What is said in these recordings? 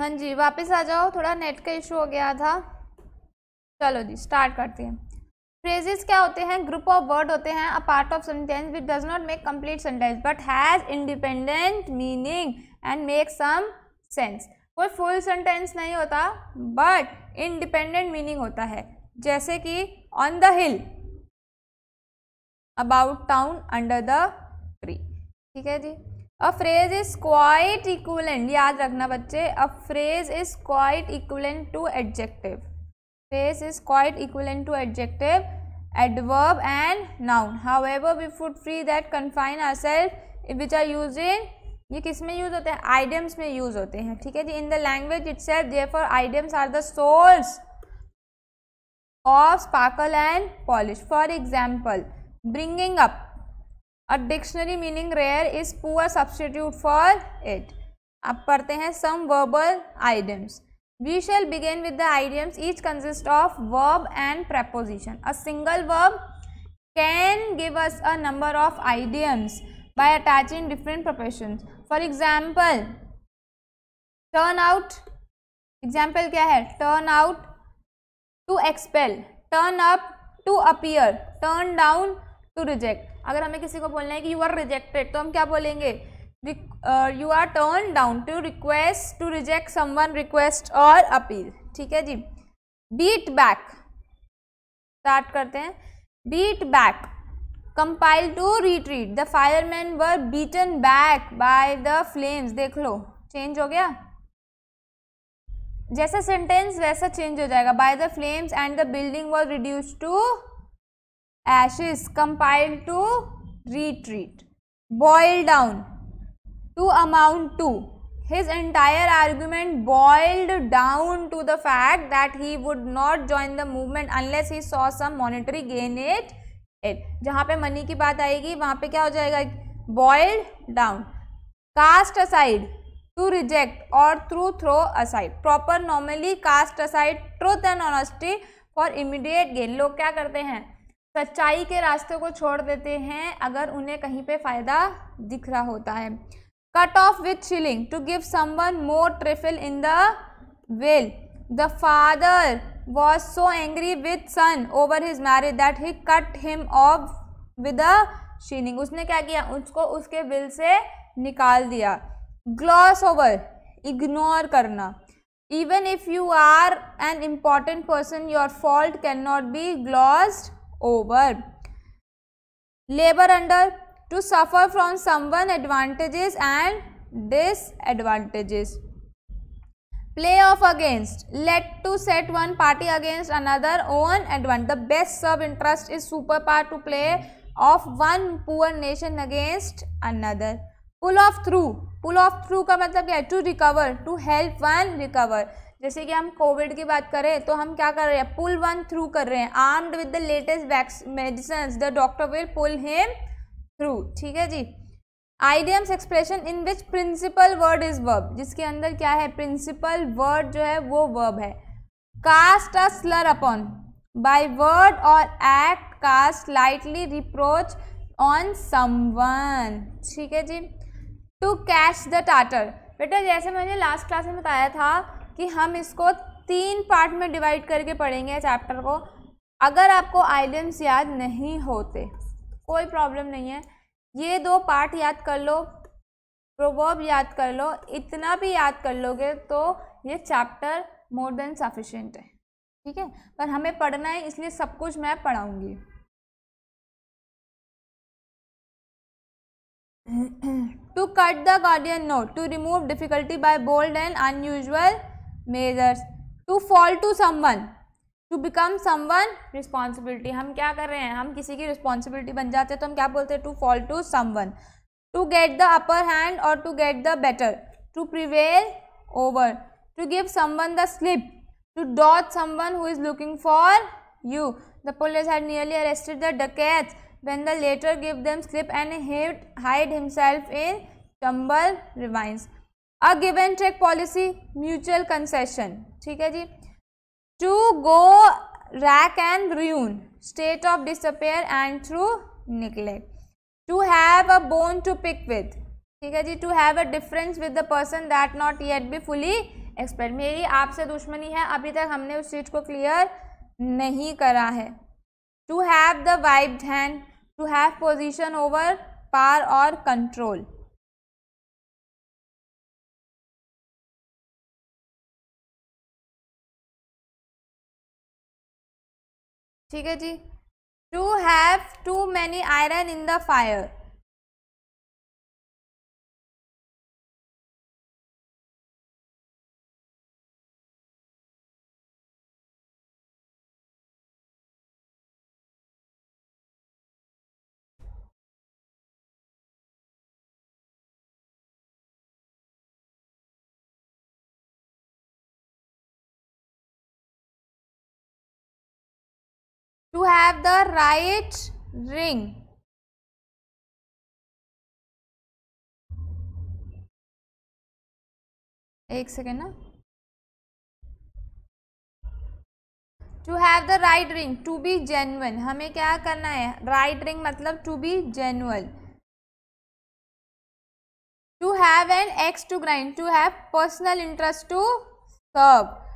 हाँ जी वापस आ जाओ थोड़ा नेट का इशू हो गया था चलो जी स्टार्ट करते हैं फ्रेजेस क्या होते हैं ग्रुप ऑफ वर्ड होते हैं a part of sentence which does not make complete sentence but has independent meaning and make some sense कोई फुल सेंटेंस नहीं होता बट इंडिपेंडेंट मीनिंग होता है जैसे कि on the hill about town under the tree ठीक है जी a phrase is quite equivalent याद रखना बच्चे a phrase is quite equivalent to adjective phrase is quite equivalent to adjective adverb and noun how ever however we free that confine our self which are use in ये किस में use होते हैं idioms में use होते हैं ठीक है जी in the language itself for idioms are the souls of sparkle and polish for example bringing up a dictionary meaning rare is poor substitute for it अब पढ़ते हैं some verbal idioms we shall begin with the idioms each consist of verb and preposition a single verb can give us a number of idioms by attaching different profession for example turn out example क्या है turn out to expel turn up to appear turn down to reject अगर हमें किसी को बोलना है कि you are rejected तो हम क्या बोलेंगे you are turn down to request to reject one request और अपील ठीक है जी बीट बैक स्टार्ट करते हैं beat back compile to retreat the fireman were beaten back by the flames देख लो चेंज हो गया जैसा सेंटेंस वैसा चेंज हो जाएगा by the flames and the building was reduce to ashes compiled to retreat boil down to amount to his entire argument boiled down to the fact that he would not join the movement unless he saw some monetary gain it it jahan pe money ki baat aayegi wahan pe kya ho jayega boiled down cast aside to reject or through throw aside proper normally cast aside truth and honesty for immediate gain log kya karte hain सच्चाई के रास्ते को छोड़ देते हैं अगर उन्हें कहीं पे फ़ायदा दिख रहा होता है cut off with shilling to give someone more trifle in the will the father was so angry with son over his marriage that he cut him off with a shilling उसने क्या किया उसको उसके विल से निकाल दिया gloss over ignore करना even if you are an important person your fault can not be glossed over. Labor under to suffer from someone advantages and disadvantages. Play off against let to set one party against another own advantage. The best sub interest is super power to play off one poor nation against another. Pull off through pull off through का मतलब क्या है to recover to help one recover. जैसे कि हम Covid की बात करें तो हम क्या कर रहे हैं पुल वन थ्रू कर रहे हैं armed with the latest medicine the doctor will pull him through ठीक है जी idioms expression in which principal word is verb जिसके अंदर क्या है प्रिंसिपल वर्ड जो है वो वर्ब है cast a slur upon by word और act cast lightly reproach on someone ठीक है जी टू कैश द टाटर बेटा जैसे मैंने लास्ट क्लास में बताया था कि हम इसको तीन पार्ट में डिवाइड करके पढ़ेंगे चैप्टर को अगर आपको आइडियम्स याद नहीं होते कोई प्रॉब्लम नहीं है ये दो पार्ट याद कर लो प्रोवर्ब याद कर लो इतना भी याद कर लोगे तो ये चैप्टर मोर देन सफिशेंट है ठीक है पर हमें पढ़ना है इसलिए सब कुछ मैं पढ़ाऊँगी to cut the Gordian knot to remove difficulty by bold and unusual measures to fall to someone to become someone responsibility हम क्या कर रहे हैं हम किसी की रिस्पॉन्सिबिलिटी बन जाते हैं तो हम क्या बोलते हैं to fall to someone to get the upper hand और to get the better to prevail over to give someone the slip to dodge someone who is looking for you the police had nearly arrested the dacoit when the latter give them slip and had hide himself in Chambal ravines a give and take policy mutual concession ठीक है जी to go rack and ruin state of disappear and through neglect to have a bone to pick with ठीक है जी to have a difference with the person that not yet be fully explain मेरी आपसे दुश्मनी है अभी तक हमने उस चीज़ को क्लियर नहीं करा है to have the whip hand to have position over power और कंट्रोल ठीक है जी to have too many iron in the fire have the right ring. एक सेकेंड ना to have the right ring to be genuine हमें क्या करना है राइट right रिंग मतलब to be genuine to have an axe to grind to have personal interest to serve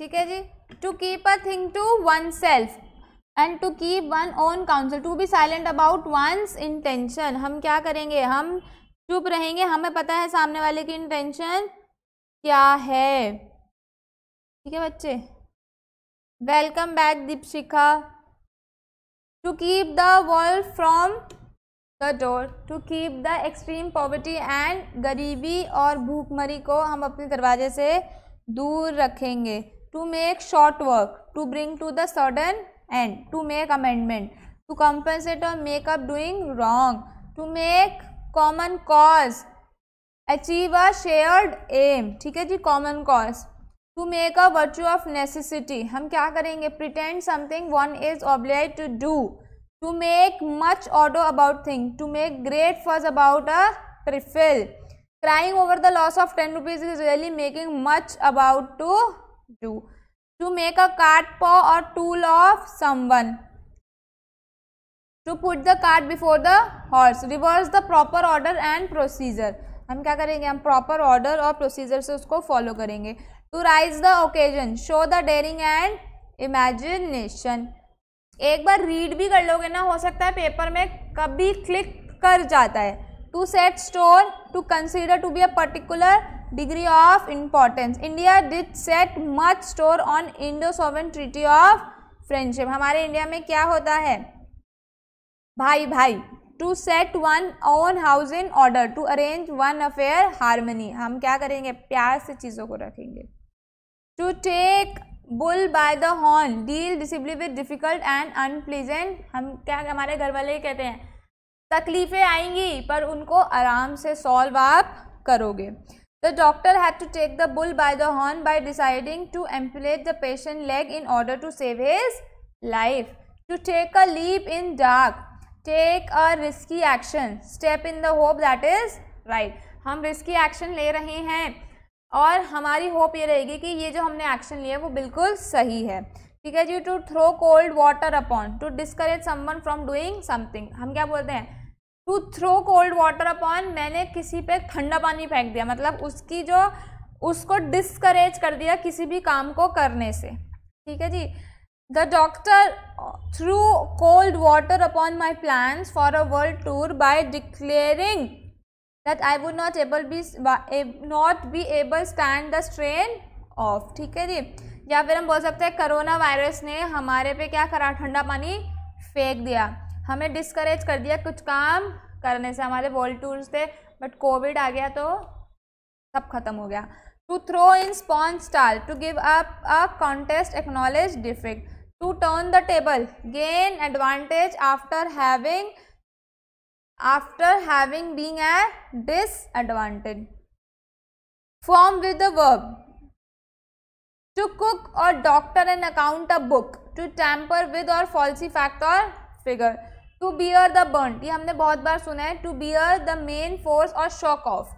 ठीक है जी to keep a thing to oneself and to keep one own counsel to be silent about one's intention हम क्या करेंगे हम चुप रहेंगे हमें पता है सामने वाले की इंटेंशन क्या है ठीक है बच्चे welcome back Deepshikha to keep the world from the door to keep the extreme poverty and गरीबी और भूखमरी को हम अपने दरवाजे से दूर रखेंगे to make short work to bring to the sudden end to make amendment to compensate और make up doing wrong to make common cause achieve a shared aim ठीक है जी common cause to make a virtue of necessity हम क्या करेंगे pretend something one is obliged to do to make much ado about thing to make great fuss about a trifle crying over the loss of ten rupees is really making much about to do to make a कार्ड paw और tool of someone to put the cart before the horse reverse the proper order and procedure हम क्या करेंगे हम proper order और procedure से उसको follow करेंगे to rise the occasion show the daring and imagination एक बार रीड भी कर लोगे ना हो सकता है पेपर में कभी क्लिक कर जाता है to set store to consider to be a particular degree of importance India did set much store on Indo Soviet treaty of friendship हमारे इंडिया में क्या होता है भाई भाई to set one own house in order to arrange one affair harmony हम क्या करेंगे प्यार से चीज़ों को रखेंगे to take bull by the horn deal discipline with difficult and unpleasant हम क्या हमारे घर वाले कहते हैं तकलीफ़ें आएंगी पर उनको आराम से सॉल्व आप करोगे The doctor had to take the bull by the horn by deciding to amputate the patient leg in order to save his life. To take a leap in dark, take a risky action, step in the hope that is right. हम risky action ले रहे हैं और हमारी hope ये रहेगी कि ये जो हमने action लिया है वो बिल्कुल सही है ठीक है जी to throw cold water upon to discourage someone from doing something हम क्या बोलते हैं to throw cold water upon मैंने किसी पे ठंडा पानी फेंक दिया मतलब उसकी जो उसको डिस्करेज कर दिया किसी भी काम को करने से ठीक है जी the doctor threw cold water upon my plans for a world tour by declaring that I would not able be not be able stand the strain of ठीक है जी या फिर हम बोल सकते हैं करोना वायरस ने हमारे पे क्या करा ठंडा पानी फेंक दिया हमें डिस्करेज कर दिया कुछ काम करने से हमारे वर्ल्ड टूर्स थे बट कोविड आ गया तो सब खत्म हो गया to throw in sponge stall to give up a contest acknowledge defeat to turn the table gain advantage after having after having being a disadvantage form with the verb to cook और doctor and account a book to tamper with और falsify fact और figure to bear the brunt ये हमने बहुत बार सुना है to bear the main force और shock of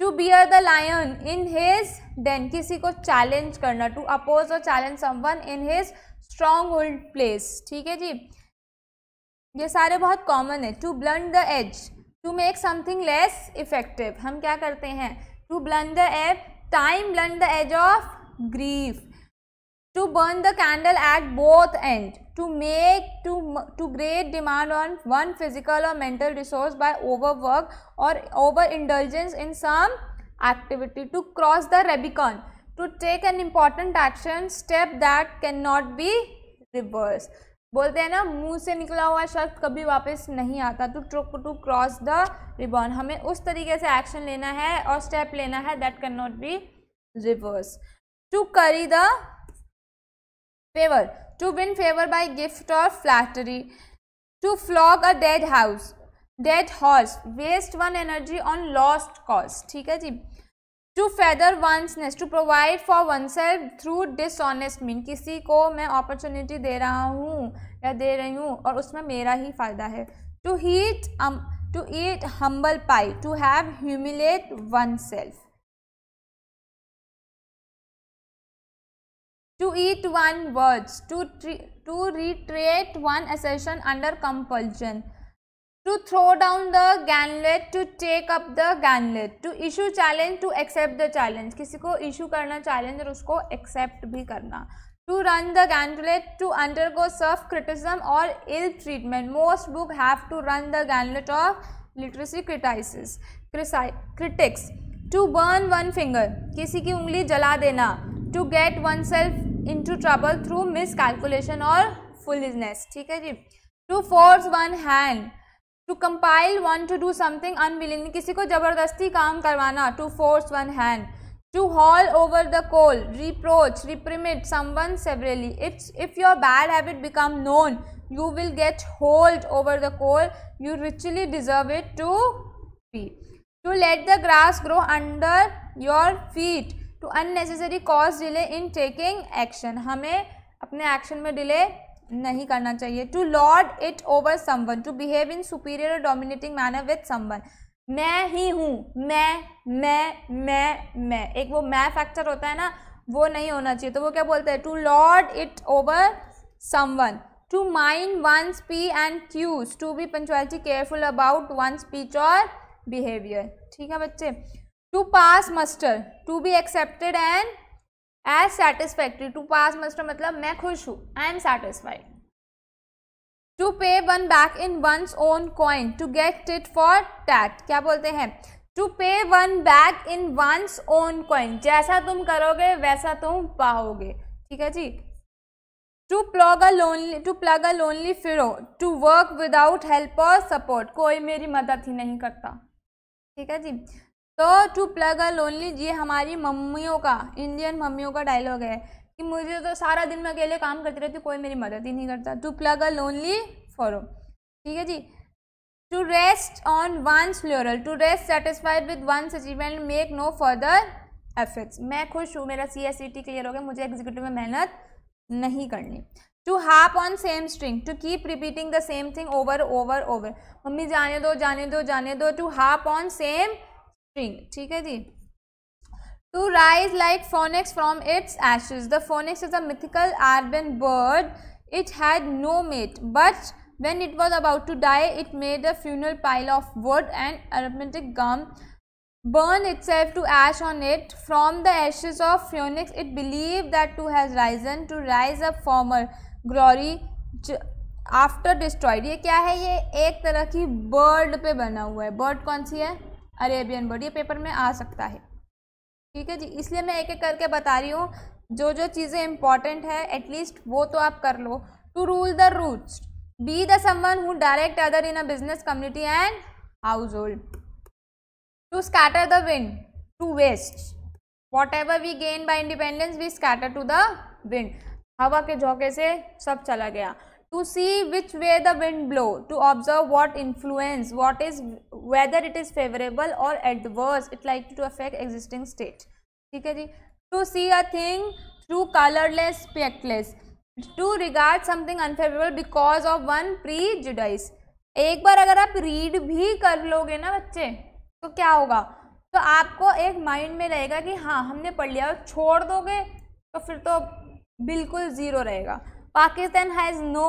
to bear the lion in his den किसी को चैलेंज करना टू अपोज और challenge someone in his stronghold place ठीक है जी ये सारे बहुत कॉमन है to blunt the edge to make something less effective हम क्या करते हैं to blunt the edge time blunt the edge of grief to burn the candle at both end to make to to great demand on one physical or mental resource by overwork or overindulgence in some activity to cross the rubicon to take an important action step that cannot be reversed बोलते हैं ना मुंह से निकला हुआ शब्द कभी वापस नहीं आता to truck to cross the Rubicon हमें उस तरीके से एक्शन लेना है और स्टेप लेना है that can not be reverse to curry the favour to win favour by gift और flattery to flog a dead house dead horse waste one energy on lost cause ठीक है जी to feather one's nest to provide for oneself through dishonest mean किसी को मैं opportunity दे रहा हूँ या दे रही हूँ और उसमें मेरा ही फ़ायदा है to heat to eat humble pie to have humiliate oneself to eat one words to to reiterate one assertion under compulsion to throw down the gauntlet to take up the gauntlet to issue challenge to accept the challenge किसी को issue करना challenge और उसको accept भी करना to run the gauntlet to undergo self criticism or ill treatment most book have to run the gauntlet of literacy criticism critics to burn one finger किसी की उंगली जला देना to get oneself into trouble through miscalculation और fullness ठीक है जी to force one hand to compel one to do something unwillingly किसी को ज़बरदस्ती काम करवाना to force one hand to haul over the coal reproach reprimand someone severely it's if your bad habit become known you will get hold over the coal you richly deserve it to be to let the grass grow under your feet to unnecessary cause delay in taking action हमें अपने action में delay नहीं करना चाहिए to lord it over someone to behave in superior और dominating manner with someone मैं ही हूँ मैं मैं मैं मैं एक वो मैं फैक्टर होता है ना वो नहीं होना चाहिए तो वो क्या बोलते हैं to lord it over someone to mind one P and Qs to be punctuality careful about one speech और बिहेवियर ठीक है बच्चे to pass muster to be accepted and as satisfactory to pass muster मतलब मैं खुश हूँ I am satisfied to pay one back in one's own coin to get tit for tat क्या बोलते हैं to pay one back in one's own coin जैसा तुम करोगे वैसा तुम पाओगे ठीक है जी to plug a lonely to plug a lonely furrow to work without help और सपोर्ट कोई मेरी मदद ही नहीं करता ठीक है जी तो टू प्लग अ लोनली ये हमारी मम्मियों का इंडियन मम्मियों का डायलॉग है कि मुझे तो सारा दिन मैं अकेले काम करती रहती कोई मेरी मदद ही नहीं करता to plug a lonely furrow ठीक है जी टू रेस्ट ऑन वंस फ्लोरल to rest satisfied with one's achievement make no further efforts मैं खुश हूँ मेरा C S C T clear हो गया मुझे एग्जीक्यूटिव में मेहनत नहीं करनी to harp on same string to keep repeating the same thing over over over mummy जाने दो जाने दो जाने दो to harp on same string ठीक है जी to rise like phoenix from its ashes the phoenix is a mythical Arabian bird it had no mate but when it was about to die it made a funeral pile of wood and aromatic gum burn itself to ash on it from the ashes of phoenix it believe that to has risen to rise a former glory after destroyed ये क्या है ये एक तरह की bird पे बना हुआ है बर्ड कौन सी है अरेबियन बर्ड ये पेपर में आ सकता है ठीक है जी इसलिए मैं एक एक करके बता रही हूँ जो जो चीज़ें इंपॉर्टेंट है एटलीस्ट वो तो आप कर लो टू रूल द रूट्स be the someone who direct other in a business community and household to scatter the wind to waste whatever we gain by independence we scatter to the wind हवा के झोंके से सब चला गया to see which way the wind blow to observe what influence what is whether it is favorable or adverse it likely to affect existing state ठीक है जी to see a thing through colorless spectacles to regard something unfavorable because of one prejudice एक बार अगर आप read भी कर लोगे ना बच्चे तो क्या होगा तो आपको एक माइंड में रहेगा कि हाँ हमने पढ़ लिया और छोड़ दोगे तो फिर तो बिल्कुल ज़ीरो रहेगा Pakistan has no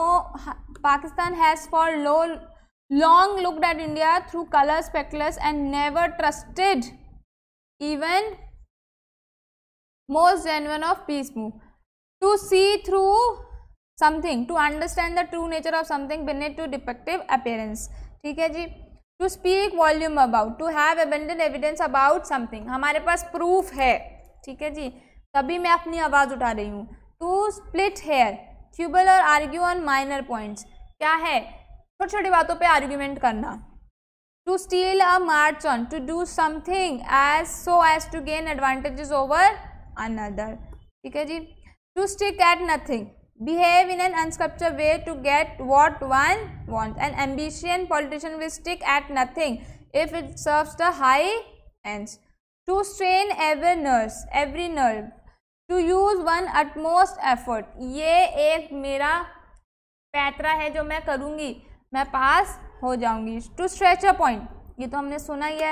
Pakistan has for लो long look at India through colour spectacles and never trusted even most genuine of peace move to see through something to understand the true nature of something behind to defective appearance ठीक है जी to speak volume about to have abundant evidence about something हमारे पास proof है ठीक है जी तभी मैं अपनी आवाज़ उठा रही हूँ टू स्प्लिट हेयर क्यूबल और आर्ग्यू ऑन माइनर पॉइंट क्या है छोटी छोटी बातों पर आर्ग्यूमेंट करना to steal a march on to do something as so as to gain advantages over another ठीक है जी to stick at nothing behave in an unscrupulous way to get what one want an ambitious politician will stick at nothing if it serve the high end to strain ever nurse every nerve to use one utmost effort ये एक मेरा पैतरा है जो मैं करूँगी मैं पास हो जाऊँगी टू स्ट्रेच अ पॉइंट ये तो हमने सुना ही है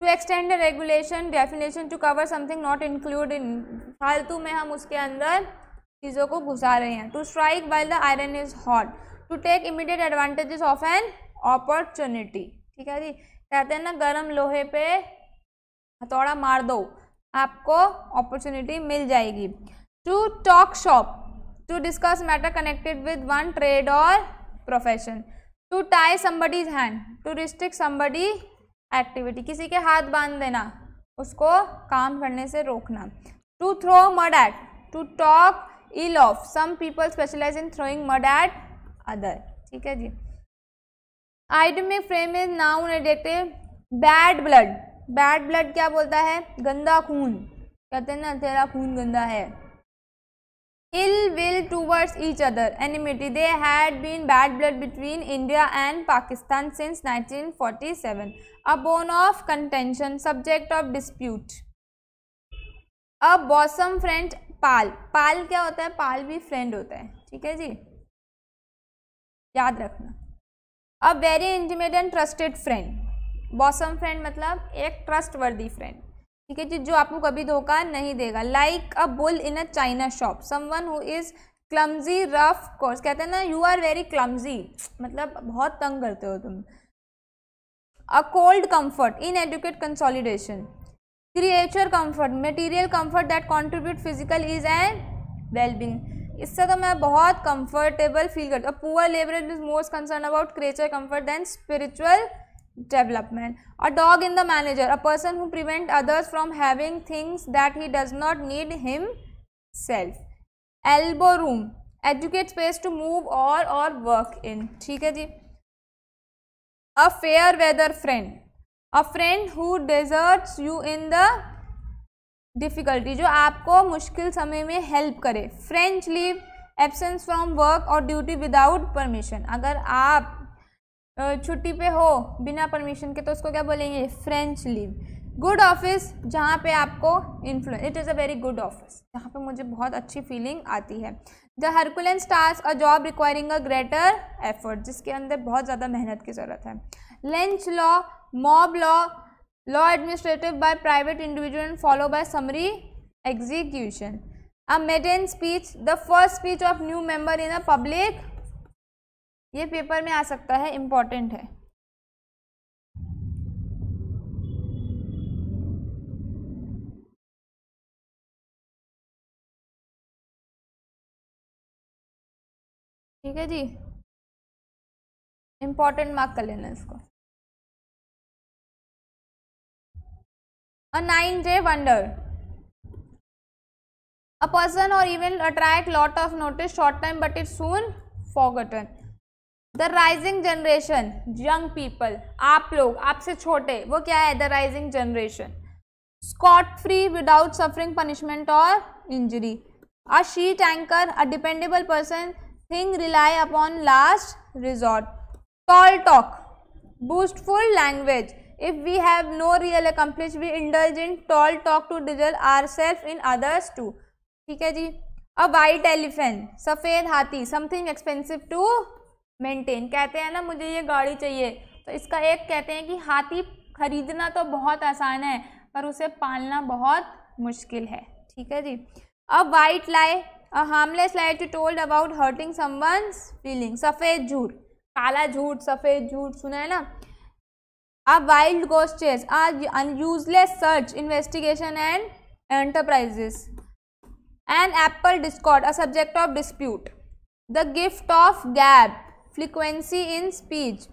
to extend regulation definition to cover something not include in फालतू में हम उसके अंदर चीज़ों को घुसा रहे हैं to strike while the iron is hot to take immediate advantages of an opportunity ठीक है जी कहते हैं ना गर्म लोहे पे हथौड़ा मार दो आपको अपॉर्चुनिटी मिल जाएगी to talk shop to discuss matter connected with one trade और profession to tie somebody's hand to restrict somebody activity किसी के हाथ बांध देना उसको काम करने से रोकना to throw mud at to talk ill of some people specialize in throwing mud at other ठीक है जी idiomatic frame is noun adjective bad blood bad blood क्या बोलता है गंदा खून कहते हैं ना तेरा खून गंदा है ill will towards each other enmity they had been bad blood between India and Pakistan since 1947 a bone of contention subject of dispute a bosom friend pal pal क्या होता है पाल भी फ्रेंड होता है ठीक है जी याद रखना a very intimate and trusted friend bosom friend मतलब एक ट्रस्ट वर्दी फ्रेंड ठीक है जी जो आपको कभी धोखा नहीं देगा like a bull in a china shop someone who is clumsy rough coarse कहते हैं ना यू आर वेरी क्लमजी मतलब बहुत तंग करते हो तुम a cold comfort inadequate consolation creature comfort material comfort that contribute physical ease and wellbeing इससे तो मैं बहुत कंफर्टेबल फील करती हूँ poor labour is most concern about creature comfort than spiritual development a dog in the manager a person who prevent others from having things that he does not need himself elbow room educate space to move or or work in theek hai ji a fair weather friend a friend who deserts you in the difficulty जो आपको मुश्किल समय में help करे French leave absence from work और duty without permission अगर आप छुट्टी पे हो बिना परमिशन के तो उसको क्या बोलेंगे फ्रेंच लीव गुड ऑफिस जहाँ पे आपको influence it is a very good office जहाँ पे मुझे बहुत अच्छी फीलिंग आती है the herculean task a job requiring a greater effort जिसके अंदर बहुत ज़्यादा मेहनत की ज़रूरत है lynch law mob law law administrative by private individual follow by summary execution a maiden speech the first speech of new member in a public ये paper में आ सकता है इम्पॉर्टेंट है ठीक है जी इम्पॉर्टेंट मार्क कर लेना इसको a nine day wonder a person और even attract lot of notice short time but it soon gotten the rising generation young people आप लोग आपसे छोटे वो क्या है the rising generation scot free without suffering punishment और injury a sheet anchor a dependable person thing rely upon last resort tall talk boastful language we have no real real we indulge in tall talk to diesel our self in others to ठीक है जी a white elephant सफ़ेद हाथी something expensive to maintain कहते हैं ना मुझे ये गाड़ी चाहिए तो इसका एक कहते हैं कि हाथी खरीदना तो बहुत आसान है पर उसे पालना बहुत मुश्किल है ठीक है जी a white lie a harmless lie to told about hurting someone's feeling सफ़ेद झूठ काला झूठ सफ़ेद झूठ सुना है ना अ वाइल्ड गोस्टेस आज useless search investigation and enterprises and apple discord a subject of dispute the gift of gab frequency in speech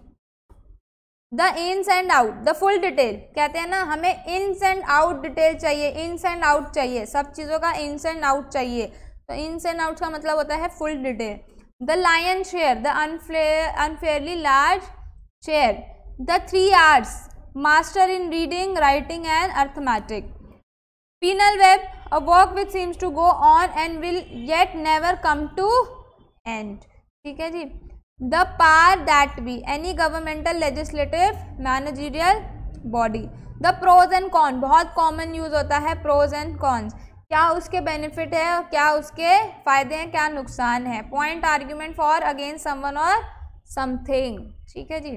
the ins and out the full detail कहते हैं ना हमें इन्स एंड आउट डिटेल चाहिए इन्स and out चाहिए सब चीज़ों का इन्स and out चाहिए तो इन्स एंड आउट का मतलब होता है full detail the lion share the unfairly large share the three arts master in reading writing and arithmetic penal web a work with seems to go on and will get never come to end ठीक है जी the par that be any governmental legislative managerial body the pros and con बहुत common use होता है pros and cons क्या उसके benefit है क्या उसके फायदे हैं क्या नुकसान है point argument for against someone और समथिंग ठीक है जी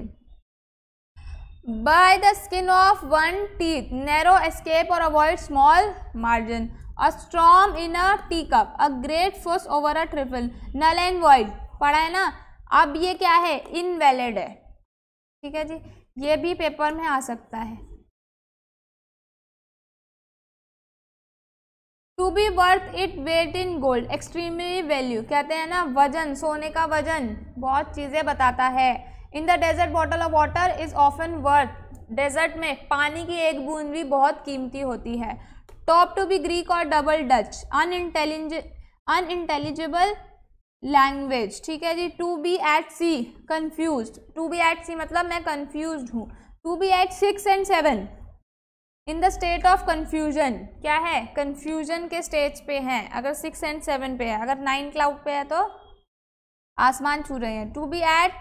by the skin of one teeth narrow escape और avoid small margin a strong in a tea cup a great force over a triple null and void पढ़ा है ना अब ये क्या है इनवैलिड है ठीक है जी ये भी पेपर में आ सकता है to be worth it weight in gold extremely value कहते हैं ना वजन सोने का वजन बहुत चीज़ें बताता है in the desert bottle of water is often worth desert में पानी की एक बूंद भी बहुत कीमती होती है टॉप टू बी ग्रीक और double Dutch unintelligible unintelligible language ठीक है जी to be at sea confuse to be at sea मतलब मैं कन्फ्यूज हूँ to be at six and seven in the state of confusion क्या है confusion के स्टेज पे हैं अगर सिक्स एंड सेवन पे है अगर नाइन क्लाउड पे है तो आसमान छू रहे हैं to be at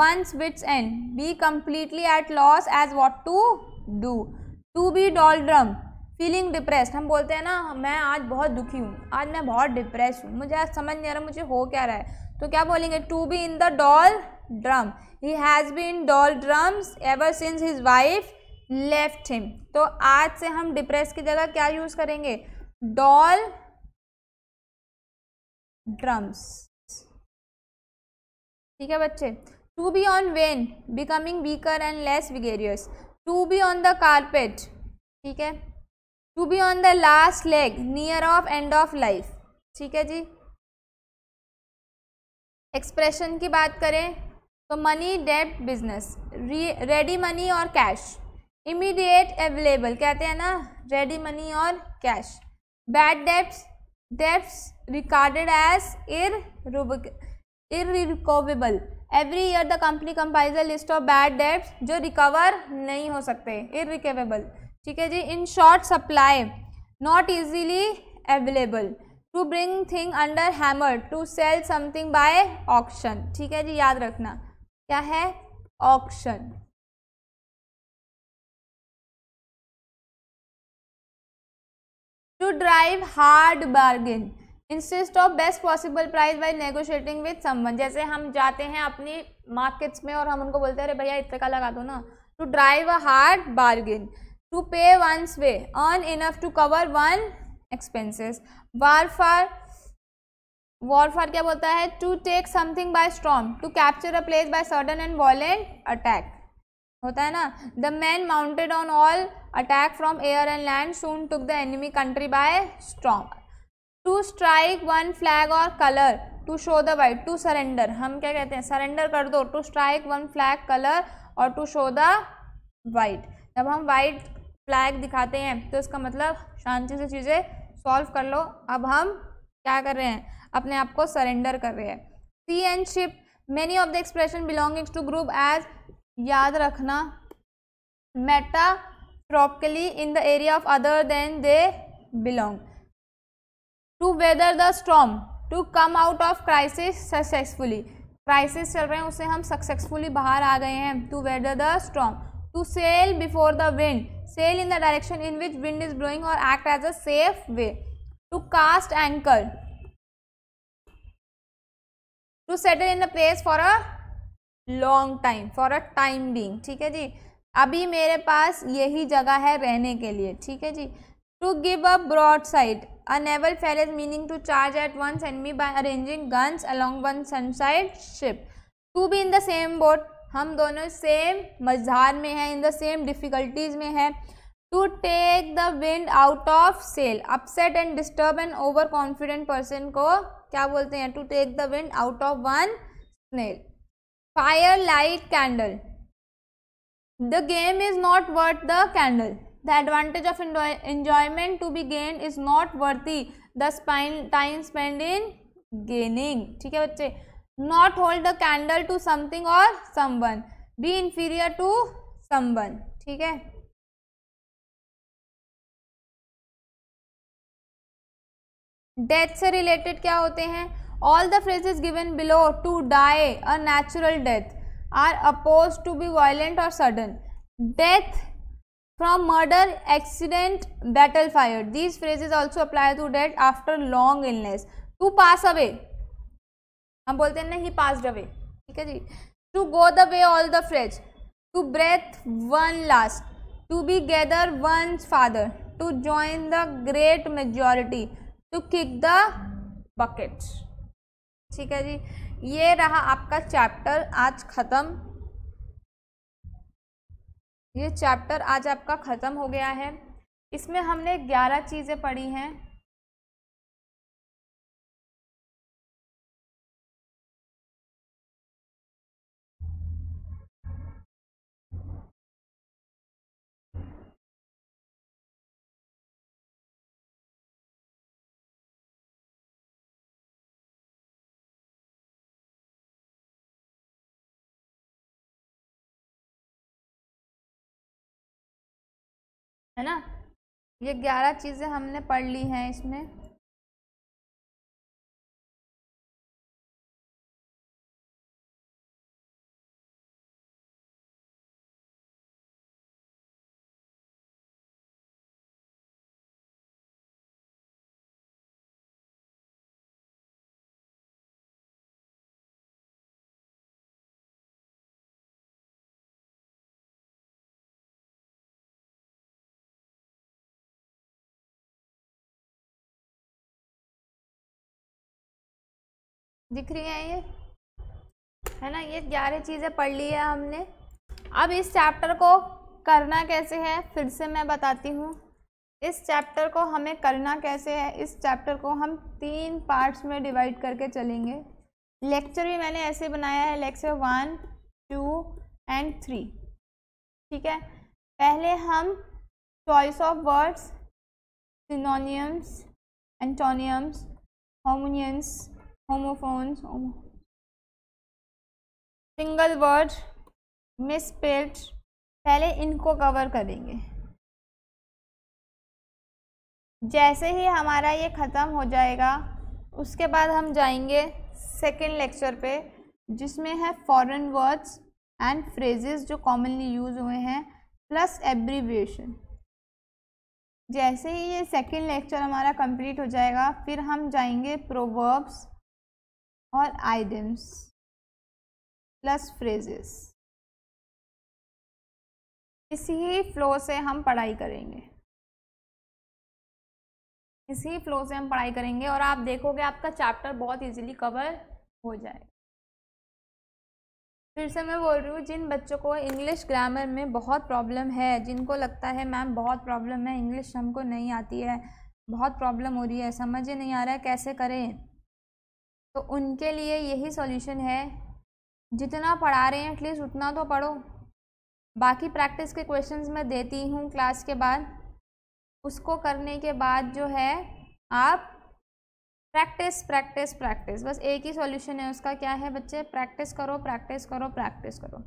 one's wits end be completely at loss as what to do to be drum feeling depressed हम बोलते हैं ना मैं आज बहुत दुखी हूँ आज मैं बहुत डिप्रेस हूँ मुझे आज समझ नहीं आ रहा मुझे हो क्या रहा है तो क्या बोलेंगे to be in the doldrum he has be in doldrums ever since his wife left him तो आज से हम डिप्रेस की जगह क्या यूज़ करेंगे डॉल ड्रम्स ठीक है बच्चे to be on wane becoming weaker and less vigorous to be on the carpet ठीक है to be on the last leg near of end of life ठीक है जी एक्सप्रेशन की बात करें तो money debt business ready money और कैश इमीडिएट अवेलेबल कहते हैं ना रेडी मनी और cash bad debts debts recorded as irrecoverable every year the company compiles a list of bad debts जो रिकवर नहीं हो सकते इरिकवेबल ठीक है जी in short supply not easily available to bring thing under hammer to sell something by auction ठीक है जी याद रखना क्या है auction to drive hard bargain insist of best possible price by negotiating with someone जैसे हम जाते हैं अपनी मार्केट्स में और हम उनको बोलते हैं अरे भैया इतने का लगा दो ना to drive a hard bargain to pay one's way, earn enough to cover one expenses. Warfare warfare क्या बोलता है to take something by strong to capture a place by sudden and violent attack होता है ना the man mounted on all attack from air and land soon took the enemy country by strong to strike one flag और colour to show the white to surrender हम क्या कहते हैं surrender कर दो to strike one flag colour और to show the white जब हम वाइट फ्लैग दिखाते हैं तो इसका मतलब शांति से चीज़ें सॉल्व कर लो अब हम क्या कर रहे हैं अपने आप को सरेंडर कर रहे हैं sea and ship many of the expression belongings to group as याद रखना meta metaphorically in the area of other than they belong to weather the storm to come out of crisis successfully crisis चल रहे हैं उसे हम successfully बाहर आ गए हैं to weather the storm to sail before the wind sail in the direction in which wind is blowing or act as a safe way to cast anchor to settle in a place for a long time for a time being ठीक है जी अभी मेरे पास यही जगह है रहने के लिए ठीक है जी to give a broadside a naval fell meaning to charge at once enemy by arranging guns along one sunside ship to be in the same boat हम दोनों सेम मजहार में हैं इन द सेम डिफ़िकल्टीज़ में हैं to take the wind out of sail upset and disturb and over confident person को क्या बोलते हैं to take the wind out of one snail fire light candle the game is not worth the candle the advantage of enjoyment to be gain is not the spine time spend in gaining ठीक है बच्चे not hold the candle to something और someone be inferior to someone ठीक है death से related क्या होते हैं all the is given below to die a natural death or oppose to be violent और sudden death from murder accident battle fire these phrases also apply to death after long illness to pass away हम बोलते हैं ना he pass away ठीक है जी to go the way all the phrase to breathe one last to be gather one father to join the great majority to kick the bucket ठीक है जी ये रहा आपका चैप्टर आज ख़त्म ये चैप्टर आज आपका ख़त्म हो गया है इसमें हमने ग्यारह चीज़ें पढ़ी हैं है ना ये ग्यारह चीज़ें हमने पढ़ ली हैं इसमें दिख रही है ये है ना ये ग्यारह चीज़ें पढ़ ली है हमने अब इस चैप्टर को करना कैसे है फिर से मैं बताती हूँ इस चैप्टर को हमें करना कैसे है इस चैप्टर को हम तीन पार्ट्स में डिवाइड करके चलेंगे लेक्चर भी मैंने ऐसे बनाया है lecture one two and three ठीक है पहले हम choice of words synonyms antonyms homonyms homophones homo single word misspelled पहले इनको कवर करेंगे जैसे ही हमारा ये ख़त्म हो जाएगा उसके बाद हम जाएंगे सेकेंड लेक्चर पे जिसमें है फॉरेन वर्ड्स एंड फ्रेजेस जो कॉमनली यूज़ हुए हैं प्लस एब्रीविएशन जैसे ही ये सेकेंड लेक्चर हमारा कंप्लीट हो जाएगा फिर हम जाएंगे प्रोवर्ब्स और आइडम्स प्लस फ्रेजेस इसी फ्लो से हम पढ़ाई करेंगे इसी फ्लो से हम पढ़ाई करेंगे और आप देखोगे आपका चैप्टर बहुत इजीली कवर हो जाएगा फिर से मैं बोल रही हूँ जिन बच्चों को इंग्लिश ग्रामर में बहुत प्रॉब्लम है जिनको लगता है मैम बहुत प्रॉब्लम है इंग्लिश हमको नहीं आती है बहुत प्रॉब्लम हो रही है समझ ही नहीं आ रहा है कैसे करें तो उनके लिए यही सॉल्यूशन है जितना पढ़ा रहे हैं एटलीस्ट उतना तो पढ़ो बाकी प्रैक्टिस के क्वेश्चंस मैं देती हूँ क्लास के बाद उसको करने के बाद जो है आप प्रैक्टिस प्रैक्टिस प्रैक्टिस बस एक ही सॉल्यूशन है उसका क्या है बच्चे प्रैक्टिस करो प्रैक्टिस करो प्रैक्टिस करो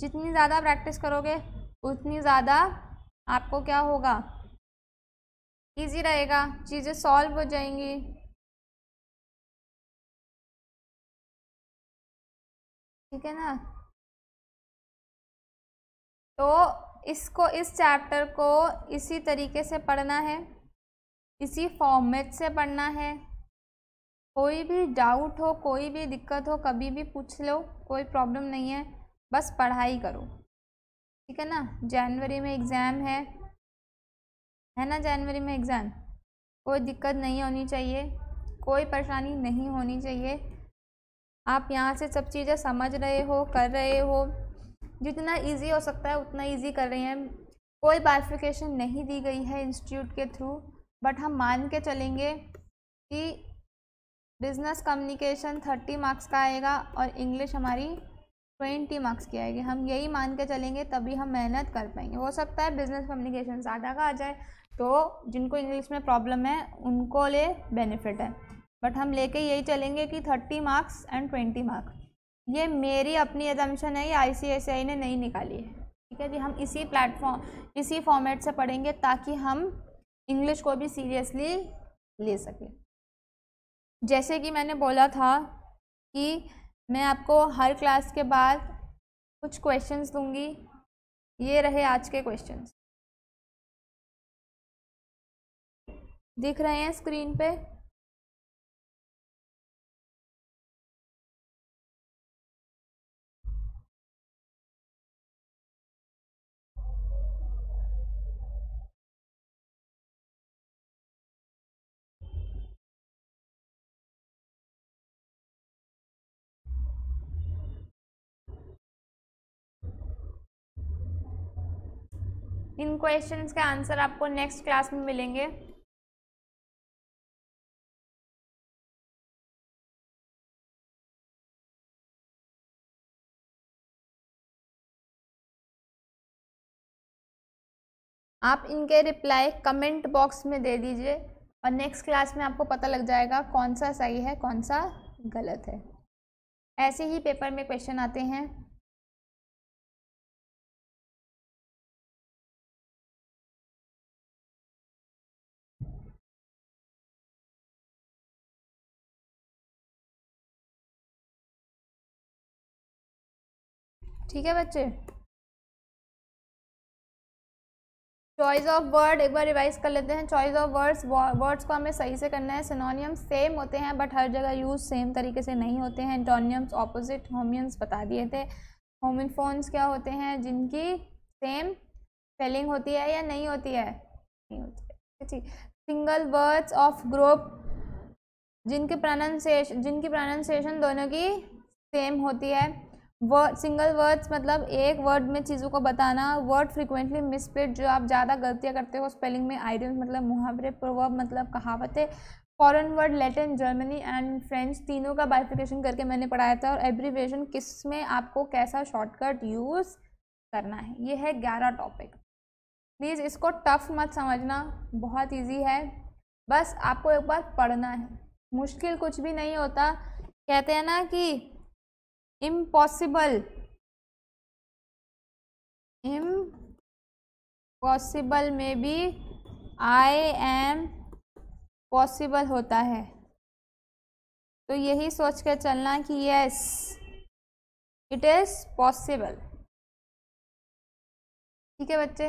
जितनी ज़्यादा प्रैक्टिस करोगे उतनी ज़्यादा आपको क्या होगा ईजी रहेगा चीज़ें सॉल्व हो जाएंगी ठीक है ना तो इसको इस चैप्टर को इसी तरीके से पढ़ना है इसी फॉर्मेट से पढ़ना है कोई भी डाउट हो कोई भी दिक्कत हो कभी भी पूछ लो कोई प्रॉब्लम नहीं है बस पढ़ाई करो ठीक है ना जनवरी में एग्ज़ाम है है ना जनवरी में एग्ज़ाम कोई दिक्कत नहीं होनी चाहिए कोई परेशानी नहीं होनी चाहिए आप यहाँ से सब चीज़ें समझ रहे हो कर रहे हो जितना इजी हो सकता है उतना इजी कर रहे हैं कोई बाइफिकेशन नहीं दी गई है इंस्टीट्यूट के थ्रू बट हम मान के चलेंगे कि बिज़नेस कम्युनिकेशन थर्टी मार्क्स का आएगा और इंग्लिश हमारी ट्वेंटी मार्क्स की आएगी हम यही मान के चलेंगे तभी हम मेहनत कर पाएंगे हो सकता है बिज़नेस कम्युनिकेशन ज़्यादा का आ जाए तो जिनको इंग्लिश में प्रॉब्लम है उनको लिए बेनिफिट है बट हम लेके यही चलेंगे कि thirty marks and twenty marks ये मेरी अपनी एजम्पन है ये आई ने नहीं निकाली है ठीक है जी हम इसी प्लेटफॉर्म इसी फॉर्मेट से पढ़ेंगे ताकि हम इंग्लिश को भी सीरियसली ले सकें जैसे कि मैंने बोला था कि मैं आपको हर क्लास के बाद कुछ क्वेश्चंस दूंगी ये रहे आज के क्वेश्चंस दिख रहे हैं स्क्रीन पे क्वेश्चन का आंसर आपको नेक्स्ट क्लास में मिलेंगे आप इनके रिप्लाई कमेंट बॉक्स में दे दीजिए और नेक्स्ट क्लास में आपको पता लग जाएगा कौन सा सही है कौन सा गलत है ऐसे ही पेपर में क्वेश्चन आते हैं ठीक है बच्चे चॉइस ऑफ वर्ड एक बार रिवाइज कर लेते हैं चॉइस ऑफ वर्ड्स वर्ड्स को हमें सही से करना है सिनोनियम सेम होते हैं बट हर जगह यूज सेम तरीके से नहीं होते हैं टोनियम्स ऑपोजिट होमियम्स बता दिए थे होमिनफोन्स क्या होते हैं जिनकी सेम स्पेलिंग होती है या नहीं होती है नहीं होती है ठीक सिंगल वर्ड्स ऑफ ग्रुप जिनके प्रोनाउंसिएशन जिनकी प्रोनाउंसिएशन दोनों की सेम होती है वर्ड सिंगल वर्ड्स मतलब एक वर्ड में चीज़ों को बताना वर्ड फ्रिक्वेंटली मिसप्लेट जो आप ज़्यादा गलतियाँ करते हो स्पेलिंग में आइडियम्स मतलब मुहावरे प्रोवर्ब मतलब कहावतें foreign word Latin Germany and French तीनों का बाइफिकेशन करके मैंने पढ़ाया था और एब्रीवेशन किस में आपको कैसा शॉर्टकट यूज़ करना है ये है ग्यारह टॉपिक प्लीज़ इसको टफ मत समझना बहुत ईजी है बस आपको एक बार पढ़ना है मुश्किल कुछ भी नहीं होता कहते हैं ना कि इम्पॉसिबल पॉसिबल में भी आई एम पॉसिबल होता है तो यही सोच कर चलना कि यस इट इज़ पॉसिबल ठीक है बच्चे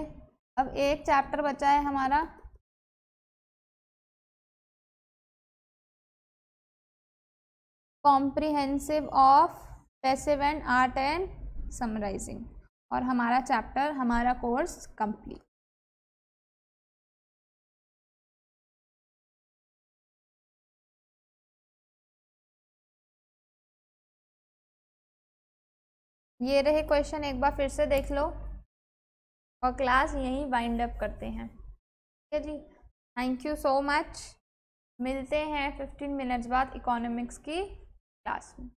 अब एक चैप्टर बचा है हमारा comprehensive of passive and art and summarising और हमारा चैप्टर हमारा कोर्स कंप्लीट ये रहे क्वेश्चन एक बार फिर से देख लो और क्लास यहीं वाइंड अप करते हैं ठीक है जी थैंक यू सो मच मिलते हैं फिफ्टीन मिनट्स बाद इकोनॉमिक्स की क्लास में